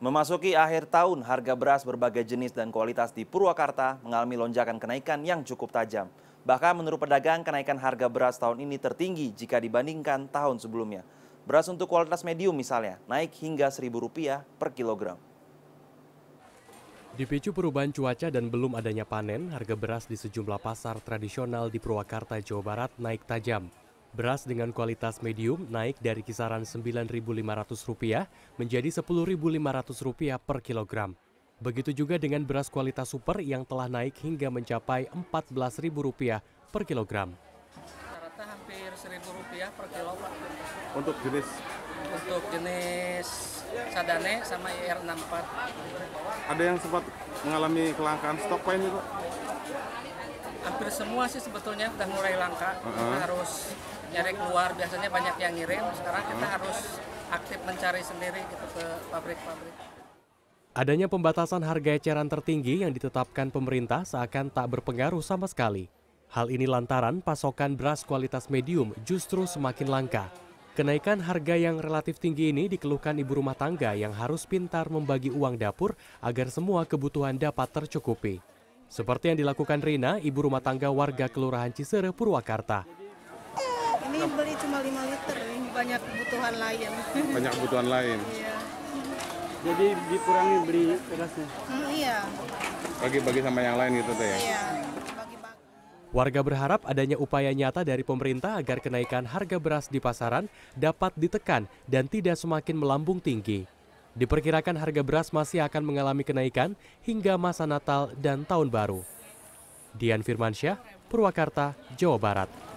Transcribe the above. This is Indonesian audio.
Memasuki akhir tahun, harga beras berbagai jenis dan kualitas di Purwakarta mengalami lonjakan kenaikan yang cukup tajam. Bahkan menurut pedagang, kenaikan harga beras tahun ini tertinggi jika dibandingkan tahun sebelumnya. Beras untuk kualitas medium misalnya, naik hingga Rp1.000 per kilogram. Dipicu perubahan cuaca dan belum adanya panen, harga beras di sejumlah pasar tradisional di Purwakarta, Jawa Barat naik tajam. Beras dengan kualitas medium naik dari kisaran Rp9.500 menjadi Rp10.500 per kilogram. Begitu juga dengan beras kualitas super yang telah naik hingga mencapai Rp14.000 per kilogram. Rata-rata hampir Rp1.000 per kilo, Pak. Untuk jenis? Untuk jenis Sadane sama IR64. Ada yang sempat mengalami kelangkaan stok ini Pak? hampir semua sih sebetulnya udah mulai langka uh -huh. harus nyari keluar biasanya banyak yang ngirim sekarang kita uh-huh. harus aktif mencari sendiri gitu ke pabrik-pabrik Adanya pembatasan harga eceran tertinggi yang ditetapkan pemerintah seakan tak berpengaruh sama sekali. Hal ini lantaran pasokan beras kualitas medium justru semakin langka. Kenaikan harga yang relatif tinggi ini dikeluhkan ibu rumah tangga yang harus pintar membagi uang dapur agar semua kebutuhan dapat tercukupi. Seperti yang dilakukan Rina, ibu rumah tangga warga Kelurahan Cisere, Purwakarta. Ini beli cuma 5 liter, ini banyak kebutuhan lain. Banyak kebutuhan lain? Iya. Jadi dikurangi beli berasnya? Hmm, iya. Bagi-bagi sama yang lain gitu, Teh? Ya? Iya. Warga berharap adanya upaya nyata dari pemerintah agar kenaikan harga beras di pasaran dapat ditekan dan tidak semakin melambung tinggi. Diperkirakan harga beras masih akan mengalami kenaikan hingga masa Natal dan Tahun Baru. Dian Firmansyah, Purwakarta, Jawa Barat.